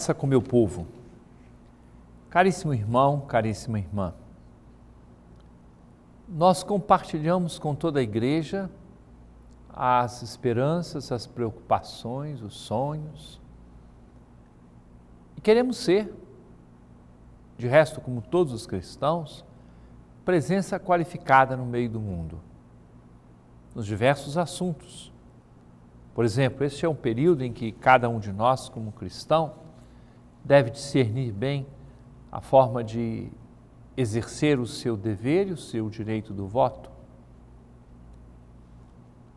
Faça com meu povo. Caríssimo irmão, caríssima irmã, nós compartilhamos com toda a igreja as esperanças, as preocupações, os sonhos. E queremos ser, de resto, como todos os cristãos, presença qualificada no meio do mundo, nos diversos assuntos. Por exemplo, este é um período em que cada um de nós, como cristão, deve discernir bem a forma de exercer o seu dever e o seu direito do voto.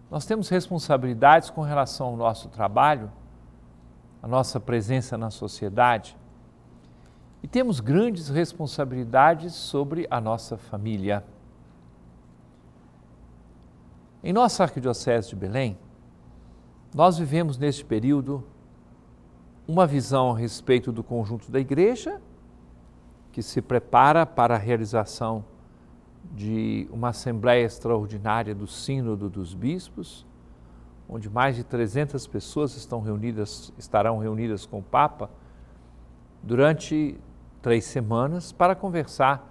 Nós temos responsabilidades com relação ao nosso trabalho, à nossa presença na sociedade e temos grandes responsabilidades sobre a nossa família. Em nossa Arquidiocese de Belém, nós vivemos neste período uma visão a respeito do conjunto da igreja, que se prepara para a realização de uma assembleia extraordinária do Sínodo dos Bispos, onde mais de 300 pessoas estão reunidas, estarão reunidas com o Papa durante três semanas para conversar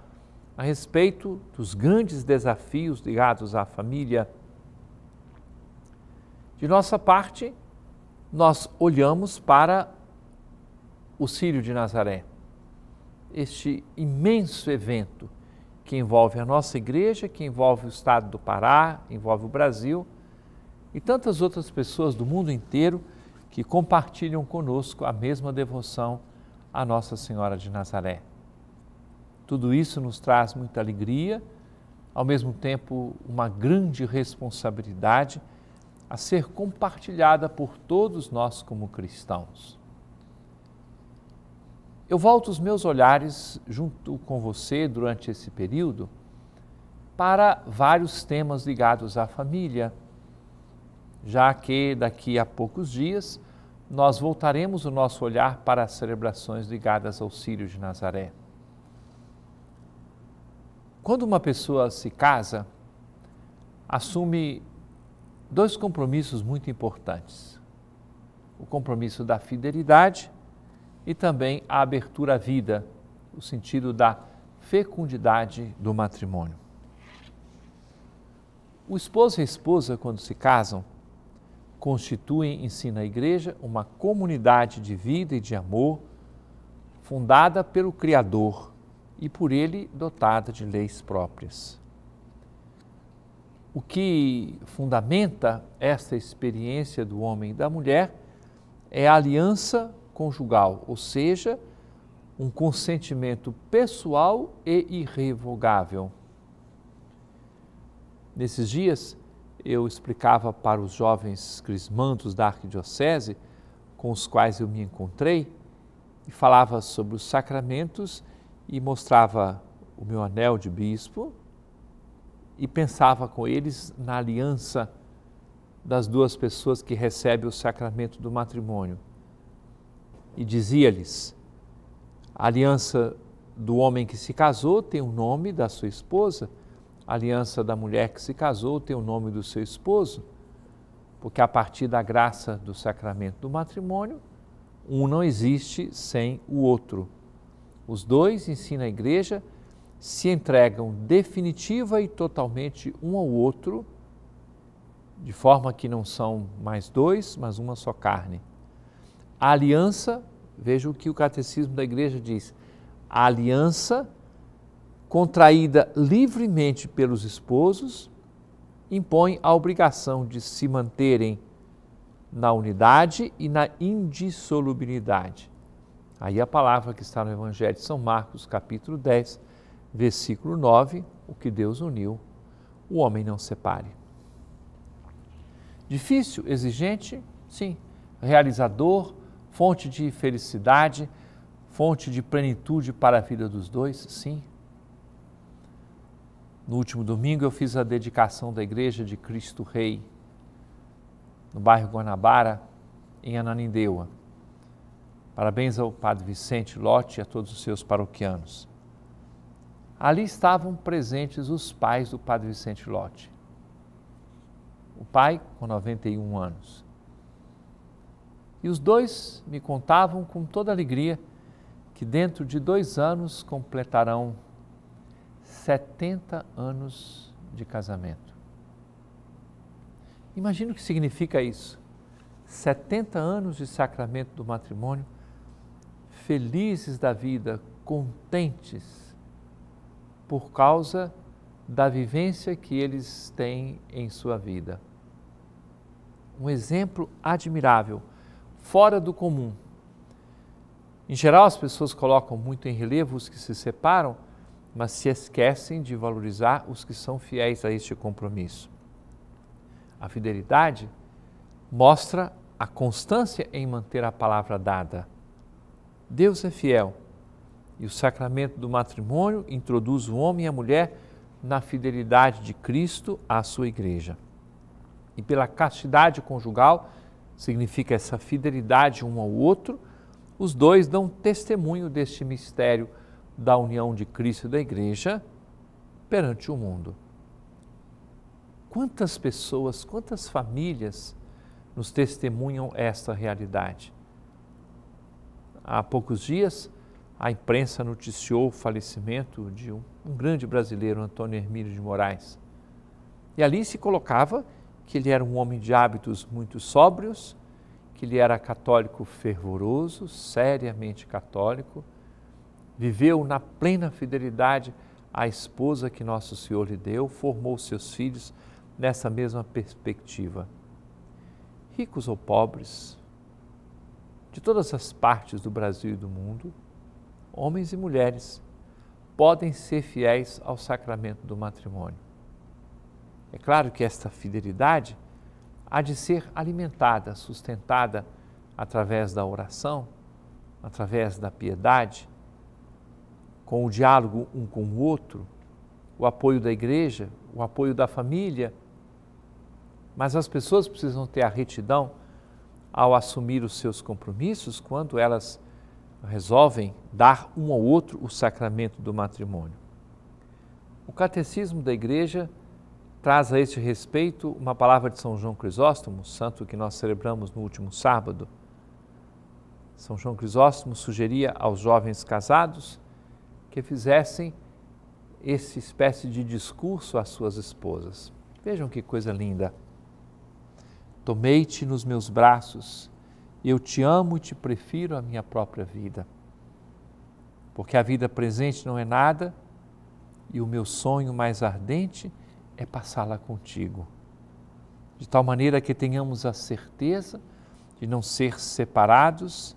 a respeito dos grandes desafios ligados à família. De nossa parte, nós olhamos para o Sírio de Nazaré, este imenso evento que envolve a nossa igreja, que envolve o estado do Pará, envolve o Brasil e tantas outras pessoas do mundo inteiro que compartilham conosco a mesma devoção à Nossa Senhora de Nazaré. Tudo isso nos traz muita alegria, ao mesmo tempo uma grande responsabilidade a ser compartilhada por todos nós como cristãos. Eu volto os meus olhares junto com você durante esse período para vários temas ligados à família, já que daqui a poucos dias nós voltaremos o nosso olhar para as celebrações ligadas ao Sírio de Nazaré. Quando uma pessoa se casa, assume dois compromissos muito importantes: o compromisso da fidelidade e também a abertura à vida, o sentido da fecundidade do matrimônio. O esposo e a esposa, quando se casam, constituem, ensina a igreja, uma comunidade de vida e de amor fundada pelo Criador e por ele dotada de leis próprias. O que fundamenta esta experiência do homem e da mulher é a aliança conjugal, ou seja, um consentimento pessoal e irrevogável. Nesses dias, eu explicava para os jovens crismandos da arquidiocese, com os quais eu me encontrei, e falava sobre os sacramentos e mostrava o meu anel de bispo e pensava com eles na aliança das duas pessoas que recebem o sacramento do matrimônio e dizia-lhes: A aliança do homem que se casou tem o nome da sua esposa, a aliança da mulher que se casou tem o nome do seu esposo, porque a partir da graça do sacramento do matrimônio, um não existe sem o outro. Os dois, ensina a igreja, se entregam definitiva e totalmente um ao outro, de forma que não são mais dois, mas uma só carne. A aliança, veja o que o catecismo da igreja diz: a aliança contraída livremente pelos esposos impõe a obrigação de se manterem na unidade e na indissolubilidade. Aí a palavra que está no Evangelho de São Marcos, capítulo 10, versículo 9, o que Deus uniu, o homem não separe. Difícil, exigente, sim. Realizador, fonte de felicidade, fonte de plenitude para a vida dos dois? Sim. No último domingo eu fiz a dedicação da Igreja de Cristo Rei, no bairro Guanabara, em Ananindeua. Parabéns ao Padre Vicente Lote e a todos os seus paroquianos. Ali estavam presentes os pais do Padre Vicente Lote. O pai, com 91 anos, e os dois me contavam com toda alegria que dentro de dois anos completarão 70 anos de casamento. Imagina o que significa isso. 70 anos de sacramento do matrimônio, felizes da vida, contentes, por causa da vivência que eles têm em sua vida. Um exemplo admirável fora do comum. Em geral, as pessoas colocam muito em relevo os que se separam, mas se esquecem de valorizar os que são fiéis a este compromisso. A fidelidade mostra a constância em manter a palavra dada. Deus é fiel e o sacramento do matrimônio introduz o homem e a mulher na fidelidade de Cristo à sua igreja. E pela castidade conjugal, significa essa fidelidade um ao outro, os dois dão testemunho deste mistério da união de Cristo e da Igreja perante o mundo. Quantas pessoas, quantas famílias nos testemunham esta realidade? Há poucos dias, a imprensa noticiou o falecimento de um, um grande brasileiro, Antônio Hermílio de Moraes. E ali se colocava que ele era um homem de hábitos muito sóbrios, que ele era católico fervoroso, seriamente católico, viveu na plena fidelidade à esposa que Nosso Senhor lhe deu, formou seus filhos nessa mesma perspectiva. Ricos ou pobres, de todas as partes do Brasil e do mundo, homens e mulheres podem ser fiéis ao sacramento do matrimônio. É claro que esta fidelidade há de ser alimentada, sustentada através da oração, através da piedade, com o diálogo um com o outro, o apoio da igreja, o apoio da família. Mas as pessoas precisam ter a retidão ao assumir os seus compromissos quando elas resolvem dar um ao outro o sacramento do matrimônio. O catecismo da igreja traz a este respeito uma palavra de São João Crisóstomo, santo que nós celebramos no último sábado. São João Crisóstomo sugeria aos jovens casados que fizessem esse espécie de discurso às suas esposas. Vejam que coisa linda. Tomei-te nos meus braços, eu te amo e te prefiro à minha própria vida. Porque a vida presente não é nada e o meu sonho mais ardente é é passá-la contigo, de tal maneira que tenhamos a certeza de não ser separados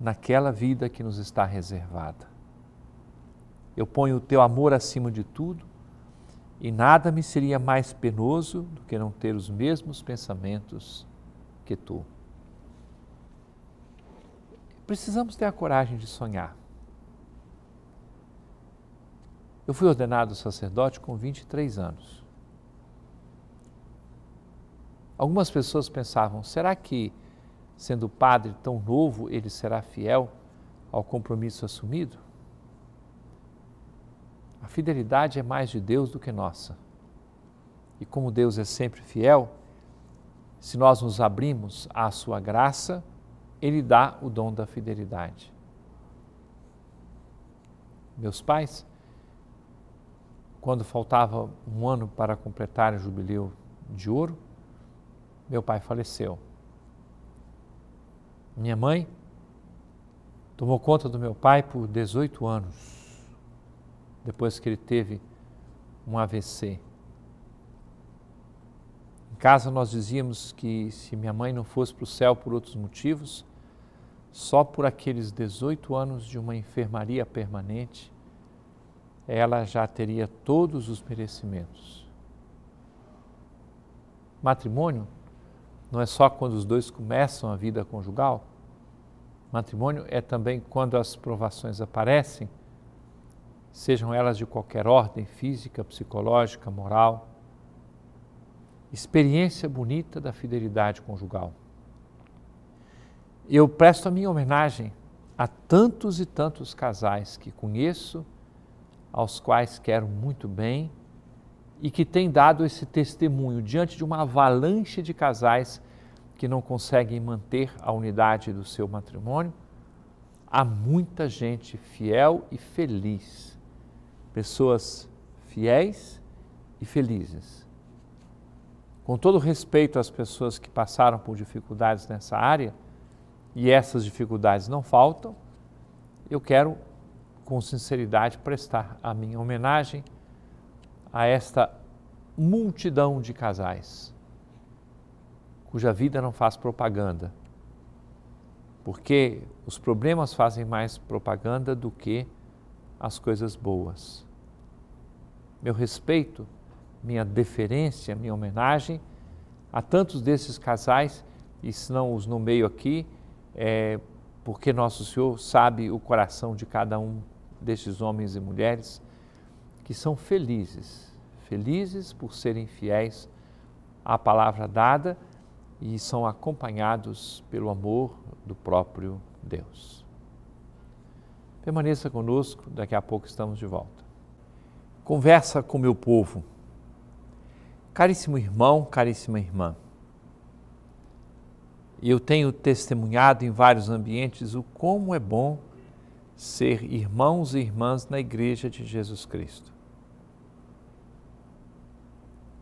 naquela vida que nos está reservada. Eu ponho o teu amor acima de tudo e nada me seria mais penoso do que não ter os mesmos pensamentos que tu. Precisamos ter a coragem de sonhar. Eu fui ordenado sacerdote com 23 anos. Algumas pessoas pensavam: será que, sendo padre tão novo, ele será fiel ao compromisso assumido? A fidelidade é mais de Deus do que nossa. E como Deus é sempre fiel, se nós nos abrimos à sua graça, ele dá o dom da fidelidade. Meus pais quando faltava um ano para completar o jubileu de ouro, meu pai faleceu. Minha mãe tomou conta do meu pai por 18 anos, depois que ele teve um AVC. Em casa nós dizíamos que se minha mãe não fosse para o céu por outros motivos, só por aqueles 18 anos de uma enfermaria permanente, ela já teria todos os merecimentos. Matrimônio não é só quando os dois começam a vida conjugal. Matrimônio é também quando as provações aparecem, sejam elas de qualquer ordem, física, psicológica, moral. Experiência bonita da fidelidade conjugal. Eu presto a minha homenagem a tantos e tantos casais que conheço aos quais quero muito bem e que têm dado esse testemunho diante de uma avalanche de casais que não conseguem manter a unidade do seu matrimônio. Há muita gente fiel e feliz, pessoas fiéis e felizes. Com todo respeito às pessoas que passaram por dificuldades nessa área, e essas dificuldades não faltam, eu quero com sinceridade prestar a minha homenagem a esta multidão de casais cuja vida não faz propaganda, porque os problemas fazem mais propaganda do que as coisas boas. Meu respeito, minha deferência, minha homenagem a tantos desses casais, e se não os nomeio aqui, é, porque Nosso Senhor sabe o coração de cada um destes homens e mulheres que são felizes, felizes por serem fiéis à palavra dada e são acompanhados pelo amor do próprio Deus. Permaneça conosco, daqui a pouco estamos de volta. Conversa com meu povo. Caríssimo irmão, caríssima irmã, eu tenho testemunhado em vários ambientes o como é bom ser irmãos e irmãs na Igreja de Jesus Cristo.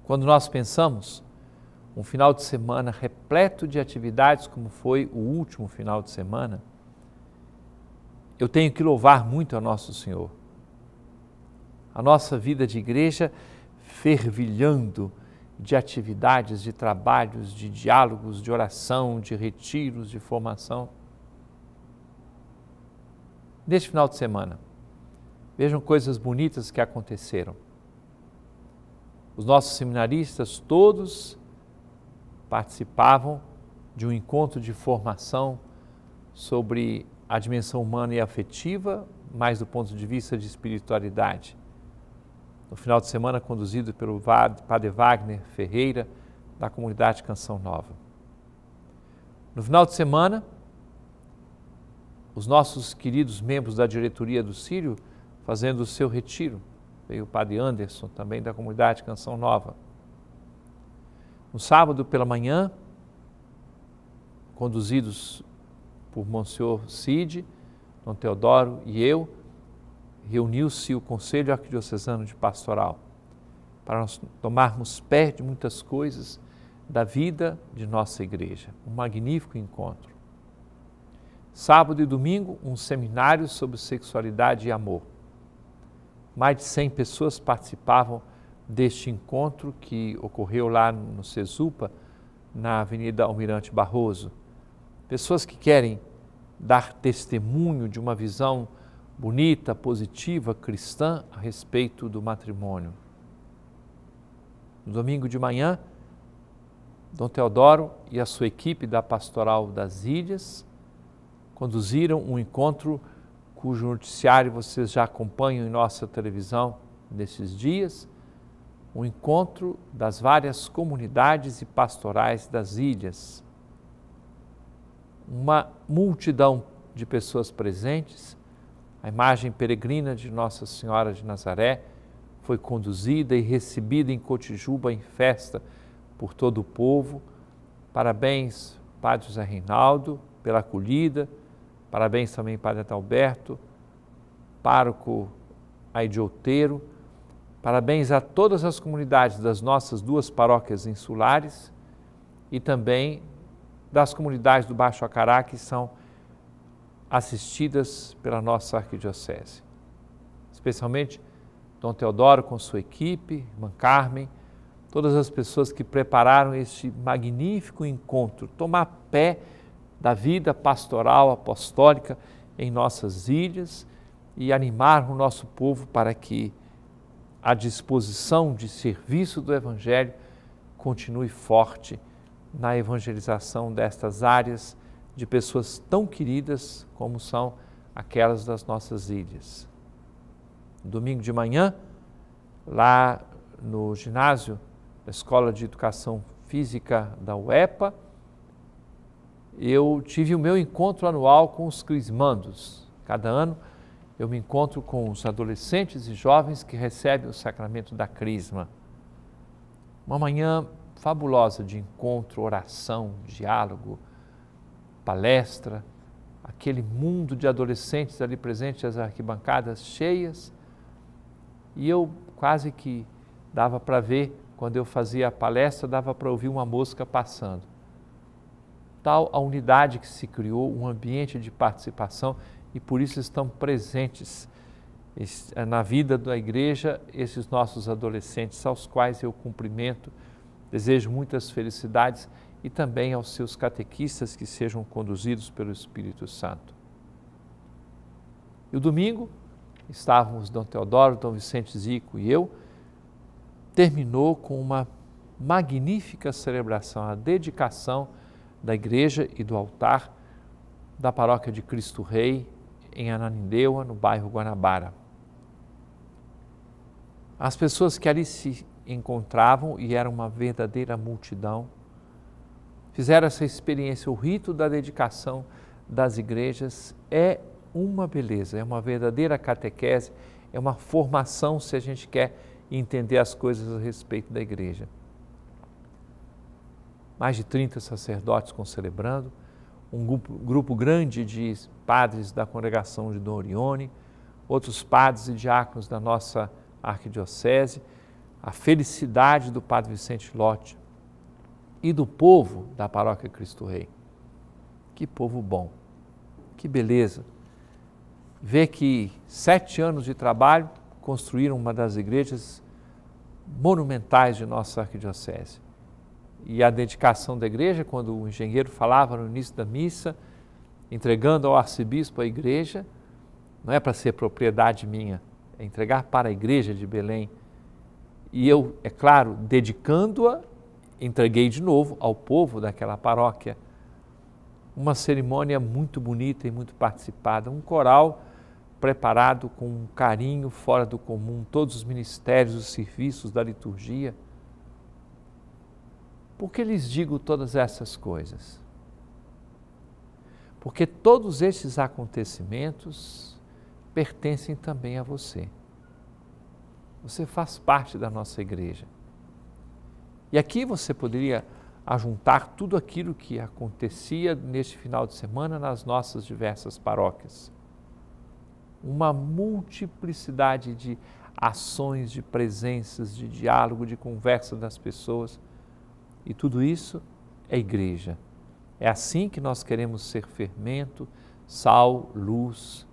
Quando nós pensamos um final de semana repleto de atividades, como foi o último final de semana, eu tenho que louvar muito a Nosso Senhor. A nossa vida de igreja fervilhando de atividades, de trabalhos, de diálogos, de oração, de retiros, de formação. Neste final de semana. Vejam coisas bonitas que aconteceram. Os nossos seminaristas todos participavam de um encontro de formação sobre a dimensão humana e afetiva, mais do ponto de vista de espiritualidade. No final de semana, conduzido pelo Padre Wagner Ferreira, da comunidade Canção Nova. No final de semana, os nossos queridos membros da diretoria do Sírio fazendo o seu retiro. Veio o padre Anderson, também da comunidade Canção Nova. No sábado pela manhã, conduzidos por Monsenhor Cid, Dom Teodoro e eu, reuniu-se o Conselho Arquidiocesano de Pastoral para nós tomarmos pé de muitas coisas da vida de nossa igreja. Um magnífico encontro. Sábado e domingo, um seminário sobre sexualidade e amor. Mais de 100 pessoas participavam deste encontro que ocorreu lá no Cesupa, na Avenida Almirante Barroso. Pessoas que querem dar testemunho de uma visão bonita, positiva, cristã a respeito do matrimônio. No domingo de manhã, Dom Teodoro e a sua equipe da Pastoral das Ilhas conduziram um encontro cujo noticiário vocês já acompanham em nossa televisão nesses dias, o um encontro das várias comunidades e pastorais das ilhas. Uma multidão de pessoas presentes, a imagem peregrina de Nossa Senhora de Nazaré foi conduzida e recebida em Cotijuba em festa por todo o povo. Parabéns, Padre José Reinaldo, pela acolhida, Parabéns também, Padre Alberto, pároco Aidioteiro. Parabéns a todas as comunidades das nossas duas paróquias insulares e também das comunidades do Baixo Acará que são assistidas pela nossa arquidiocese. Especialmente Dom Teodoro com sua equipe, irmã Carmen, todas as pessoas que prepararam este magnífico encontro, tomar pé da vida pastoral apostólica em nossas ilhas e animar o nosso povo para que a disposição de serviço do Evangelho continue forte na evangelização destas áreas de pessoas tão queridas como são aquelas das nossas ilhas. Domingo de manhã, lá no ginásio da Escola de Educação Física da UEPA, eu tive o meu encontro anual com os crismandos. Cada ano eu me encontro com os adolescentes e jovens que recebem o sacramento da crisma. Uma manhã fabulosa de encontro, oração, diálogo, palestra, aquele mundo de adolescentes ali presentes, as arquibancadas cheias. E eu quase que dava para ver, quando eu fazia a palestra, dava para ouvir uma mosca passando fundamental a unidade que se criou, um ambiente de participação e por isso estão presentes eh, na vida da igreja esses nossos adolescentes, aos quais eu cumprimento, desejo muitas felicidades e também aos seus catequistas que sejam conduzidos pelo Espírito Santo. E o domingo, estávamos Dom Teodoro, Dom Vicente Zico e eu, terminou com uma magnífica celebração, a dedicação da igreja e do altar da paróquia de Cristo Rei, em Ananindeua, no bairro Guanabara. As pessoas que ali se encontravam, e era uma verdadeira multidão, fizeram essa experiência. O rito da dedicação das igrejas é uma beleza, é uma verdadeira catequese, é uma formação se a gente quer entender as coisas a respeito da igreja mais de 30 sacerdotes concelebrando, um grupo, grupo grande de padres da congregação de Dom Orione, outros padres e diáconos da nossa arquidiocese, a felicidade do padre Vicente Lote e do povo da paróquia Cristo Rei. Que povo bom, que beleza. Ver que sete anos de trabalho construíram uma das igrejas monumentais de nossa arquidiocese e a dedicação da igreja, quando o engenheiro falava no início da missa, entregando ao arcebispo a igreja, não é para ser propriedade minha, é entregar para a igreja de Belém. E eu, é claro, dedicando-a, entreguei de novo ao povo daquela paróquia. Uma cerimônia muito bonita e muito participada, um coral preparado com um carinho fora do comum, todos os ministérios, os serviços da liturgia por que lhes digo todas essas coisas? Porque todos esses acontecimentos pertencem também a você. Você faz parte da nossa igreja. E aqui você poderia ajuntar tudo aquilo que acontecia neste final de semana nas nossas diversas paróquias. Uma multiplicidade de ações, de presenças, de diálogo, de conversa das pessoas e tudo isso é igreja. É assim que nós queremos ser fermento, sal, luz,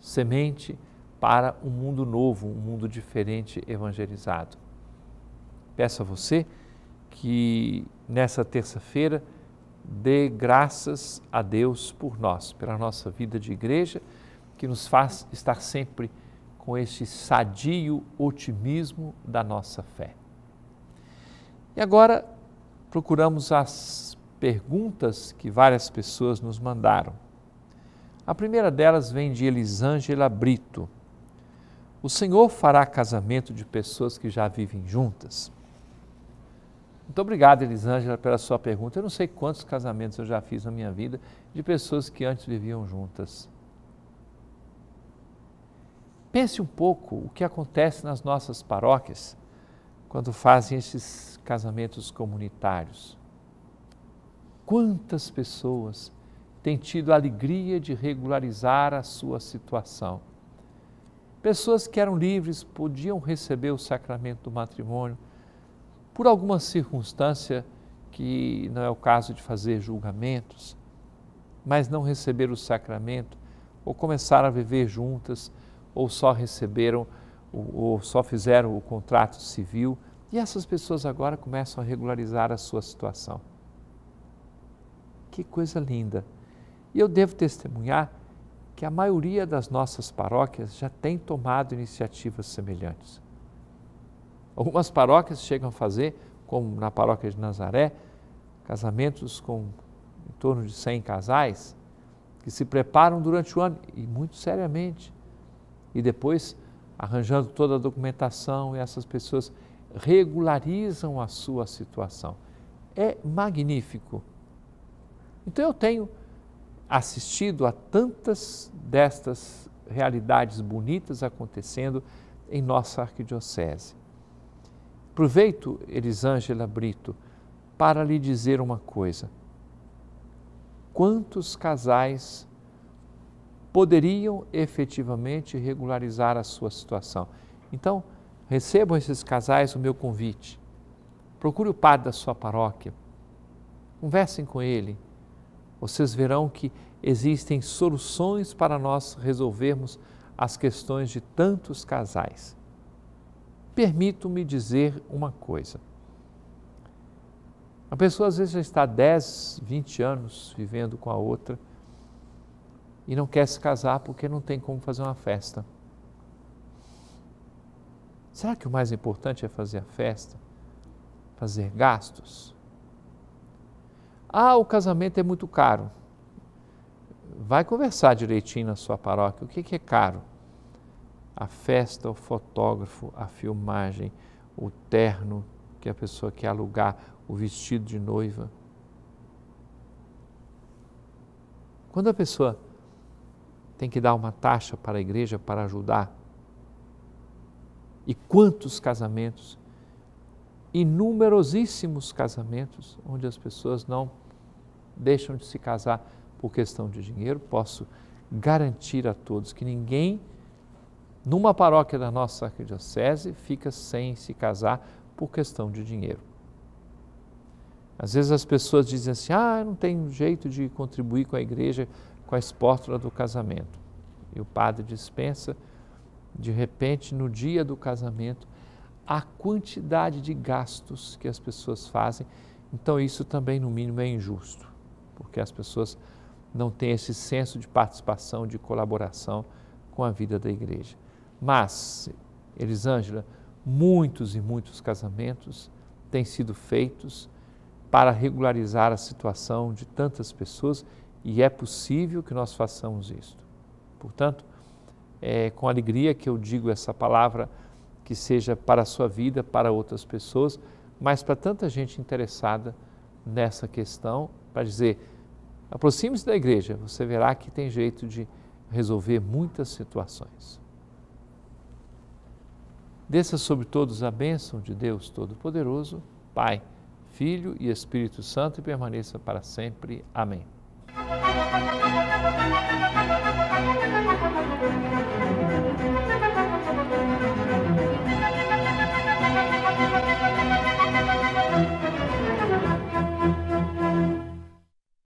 semente para um mundo novo, um mundo diferente, evangelizado. Peço a você que nessa terça-feira dê graças a Deus por nós, pela nossa vida de igreja, que nos faz estar sempre com este sadio otimismo da nossa fé. E agora procuramos as perguntas que várias pessoas nos mandaram. A primeira delas vem de Elisângela Brito. O Senhor fará casamento de pessoas que já vivem juntas? Muito obrigado, Elisângela, pela sua pergunta. Eu não sei quantos casamentos eu já fiz na minha vida de pessoas que antes viviam juntas. Pense um pouco o que acontece nas nossas paróquias quando fazem esses casamentos comunitários. Quantas pessoas têm tido a alegria de regularizar a sua situação? Pessoas que eram livres podiam receber o sacramento do matrimônio por alguma circunstância que não é o caso de fazer julgamentos, mas não receberam o sacramento ou começaram a viver juntas ou só receberam ou só fizeram o contrato civil e essas pessoas agora começam a regularizar a sua situação. Que coisa linda! E eu devo testemunhar que a maioria das nossas paróquias já tem tomado iniciativas semelhantes. Algumas paróquias chegam a fazer, como na paróquia de Nazaré, casamentos com em torno de 100 casais que se preparam durante o ano e muito seriamente. E depois arranjando toda a documentação e essas pessoas regularizam a sua situação. É magnífico. Então eu tenho assistido a tantas destas realidades bonitas acontecendo em nossa arquidiocese. Aproveito, Elisângela Brito, para lhe dizer uma coisa. Quantos casais poderiam efetivamente regularizar a sua situação? Então, Recebam esses casais o meu convite. Procure o padre da sua paróquia. Conversem com ele. Vocês verão que existem soluções para nós resolvermos as questões de tantos casais. Permito-me dizer uma coisa. A pessoa às vezes já está 10, 20 anos vivendo com a outra e não quer se casar porque não tem como fazer uma festa. Será que o mais importante é fazer a festa? Fazer gastos? Ah, o casamento é muito caro. Vai conversar direitinho na sua paróquia. O que, que é caro? A festa, o fotógrafo, a filmagem, o terno que a pessoa quer alugar, o vestido de noiva. Quando a pessoa tem que dar uma taxa para a igreja para ajudar e quantos casamentos, inumerosíssimos casamentos, onde as pessoas não deixam de se casar por questão de dinheiro. Posso garantir a todos que ninguém, numa paróquia da nossa arquidiocese, fica sem se casar por questão de dinheiro. Às vezes as pessoas dizem assim: ah, não tem jeito de contribuir com a igreja, com a espórtula do casamento. E o padre dispensa de repente, no dia do casamento, a quantidade de gastos que as pessoas fazem. Então, isso também, no mínimo, é injusto, porque as pessoas não têm esse senso de participação, de colaboração com a vida da igreja. Mas, Elisângela, muitos e muitos casamentos têm sido feitos para regularizar a situação de tantas pessoas e é possível que nós façamos isso. Portanto, é com alegria que eu digo essa palavra que seja para a sua vida, para outras pessoas, mas para tanta gente interessada nessa questão, para dizer, aproxime-se da igreja, você verá que tem jeito de resolver muitas situações. Desça sobre todos a bênção de Deus Todo-Poderoso, Pai, Filho e Espírito Santo e permaneça para sempre. Amém.